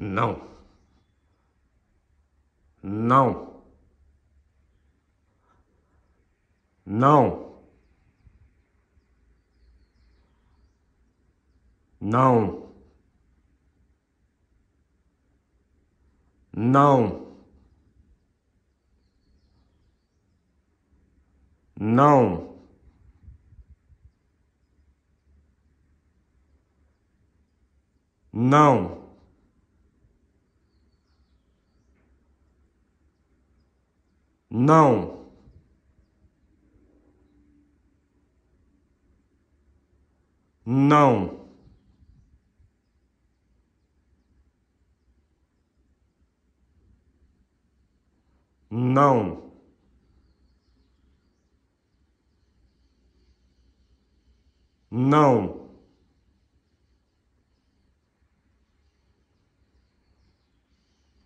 Não. Não. Não. Não. Não. Não. Não. Não. Não. Não. Não.